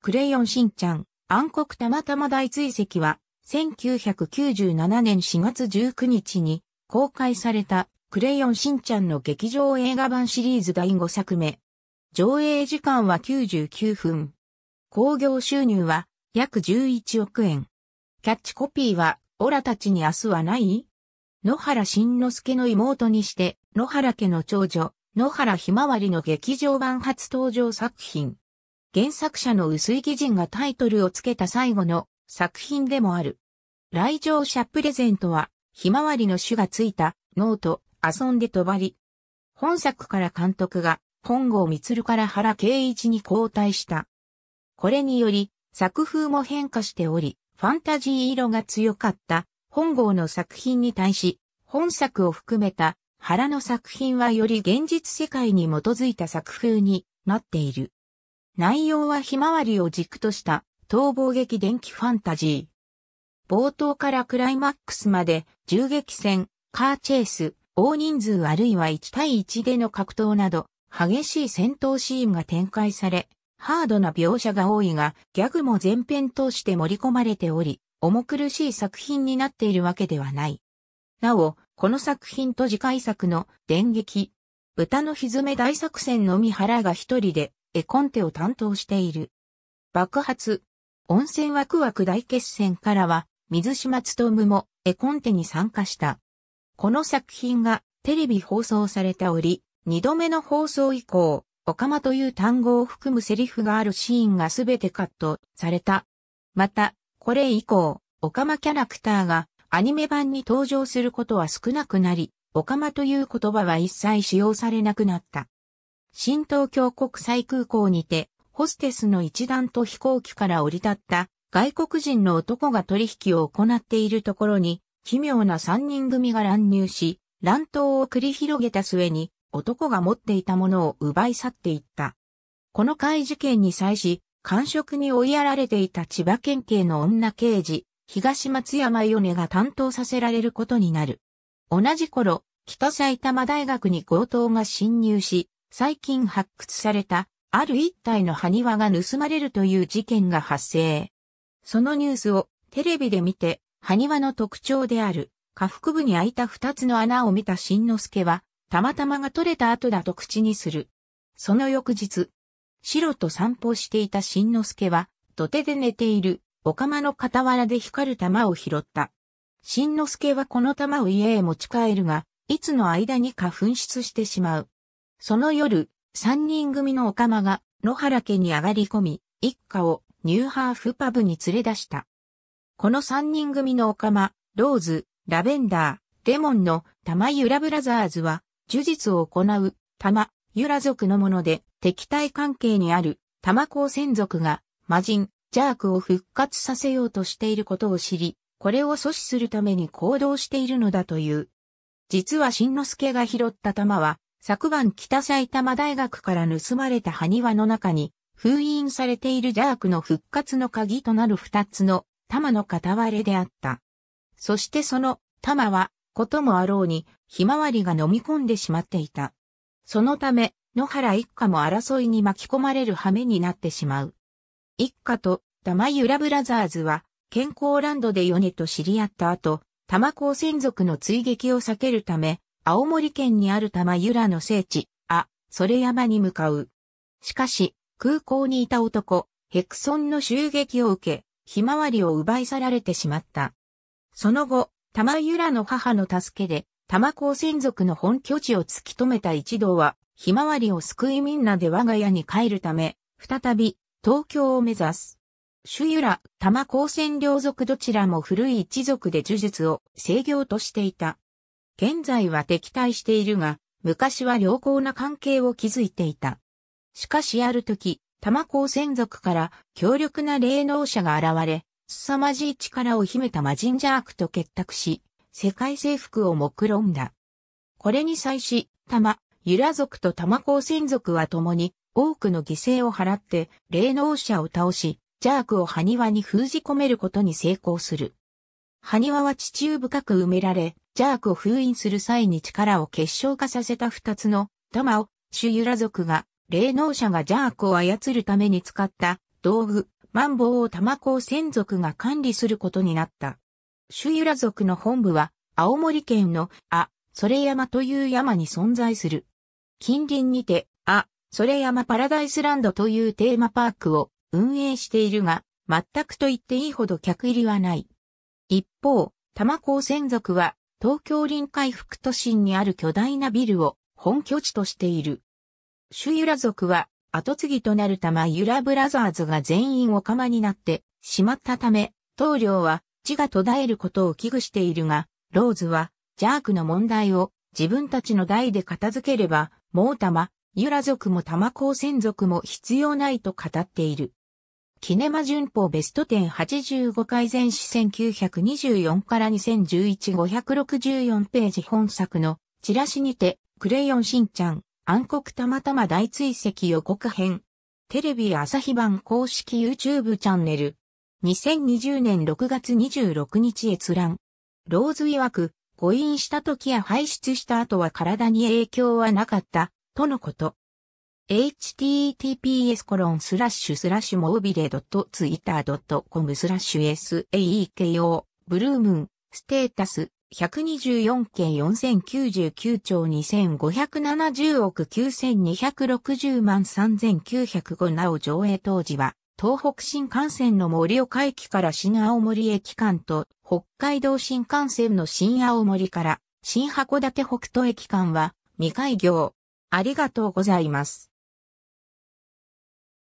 クレヨンしんちゃん、暗黒たまたま大追跡は、1997年4月19日に公開されたクレヨンしんちゃんの劇場映画版シリーズ第5作目。上映時間は99分。興行収入は約11億円。キャッチコピーは、オラたちに明日はない野原慎之介の妹にして、野原家の長女、野原ひまわりの劇場版初登場作品。原作者の薄井義人がタイトルをつけた最後の作品でもある。来場者プレゼントは、ひまわりの種がついたノート、遊んで飛ばり。本作から監督が本郷光から原敬一に交代した。これにより、作風も変化しており、ファンタジー色が強かった本郷の作品に対し、本作を含めた原の作品はより現実世界に基づいた作風になっている。内容はひまわりを軸とした逃亡劇電気ファンタジー。冒頭からクライマックスまで銃撃戦、カーチェイス、大人数あるいは1対1での格闘など、激しい戦闘シーンが展開され、ハードな描写が多いが、ギャグも前編通して盛り込まれており、重苦しい作品になっているわけではない。なお、この作品と次回作の電撃、豚のひずめ大作戦のみ原が一人で絵コンテを担当している。爆発。温泉ワクワク大決戦からは、水島つとむも絵コンテに参加した。この作品がテレビ放送されたり、二度目の放送以降、オカマという単語を含むセリフがあるシーンがすべてカットされた。また、これ以降、オカマキャラクターがアニメ版に登場することは少なくなり、オカマという言葉は一切使用されなくなった。新東京国際空港にて、ホステスの一団と飛行機から降り立った外国人の男が取引を行っているところに、奇妙な三人組が乱入し、乱闘を繰り広げた末に、男が持っていたものを奪い去っていった。この怪事件に際し、官職に追いやられていた千葉県警の女刑事、東松山米が担当させられることになる。同じ頃、北埼玉大学に強盗が侵入し、最近発掘された、ある一体の埴輪が盗まれるという事件が発生。そのニュースをテレビで見て、埴輪の特徴である、下腹部に開いた二つの穴を見た新之助は、たまたまが取れた後だと口にする。その翌日、白と散歩していた新之助は、土手で寝ている、お釜の傍らで光る玉を拾った。新之助はこの玉を家へ持ち帰るが、いつの間にか紛失してしまう。その夜、三人組のオカマが野原家に上がり込み、一家をニューハーフパブに連れ出した。この三人組のオカマ、ローズ、ラベンダー、レモンの玉ユラブラザーズは、呪術を行う玉ユラ族のもので、敵対関係にある玉光専族が魔人、ジャークを復活させようとしていることを知り、これを阻止するために行動しているのだという。実は新之助が拾った玉は、昨晩北埼玉大学から盗まれた埴輪の中に封印されている邪悪の復活の鍵となる二つの玉の片割れであった。そしてその玉はこともあろうにひまわりが飲み込んでしまっていた。そのため野原一家も争いに巻き込まれる羽目になってしまう。一家と玉ゆらブラザーズは健康ランドでヨネと知り合った後、玉子専属の追撃を避けるため、青森県にある玉由良の聖地、あ、それ山に向かう。しかし、空港にいた男、ヘクソンの襲撃を受け、ひまわりを奪い去られてしまった。その後、玉由良の母の助けで、玉高専属の本拠地を突き止めた一同は、ひまわりを救いみんなで我が家に帰るため、再び、東京を目指す。主由良、玉高専両族どちらも古い一族で呪術を制御としていた。現在は敵対しているが、昔は良好な関係を築いていた。しかしある時、玉光専属から強力な霊能者が現れ、凄まじい力を秘めた魔人ジャークと結託し、世界征服を目論んだ。これに際し、玉、ユラ族と玉光専属は共に多くの犠牲を払って霊能者を倒し、ジャークを埴輪に封じ込めることに成功する。埴輪は地中深く埋められ、ジャークを封印する際に力を結晶化させた二つの玉をシュユラ族が霊能者がジャークを操るために使った道具、マンボウを玉子専属が管理することになった。シュユラ族の本部は青森県のあ、それ山という山に存在する。近隣にて、あ、それ山パラダイスランドというテーマパークを運営しているが、全くと言っていいほど客入りはない。一方、玉子専属は東京臨海副都心にある巨大なビルを本拠地としている。朱ユラ族は後継ぎとなる玉ユラブラザーズが全員お釜になってしまったため、棟梁は地が途絶えることを危惧しているが、ローズはジャークの問題を自分たちの代で片付ければ、もう玉、ユラ族も玉高専族も必要ないと語っている。キネマ旬報ベスト10 85回前史1924から2011564ページ本作のチラシにて、クレヨンしんちゃん、暗黒たまたま大追跡予告編。テレビ朝日版公式 YouTube チャンネル。2020年6月26日閲覧。ローズ曰く、誤飲した時や排出した後は体に影響はなかった、とのこと。https コロンスラッシュスラッシュモービレドツイッタードッ c o m スラッシュ saeko ブルームンステータス 124K4099 兆2570億9260万3905なお上映当時は東北新幹線の盛岡駅から新青森駅間と北海道新幹線の新青森から新函館北斗駅間は未開業。ありがとうございます。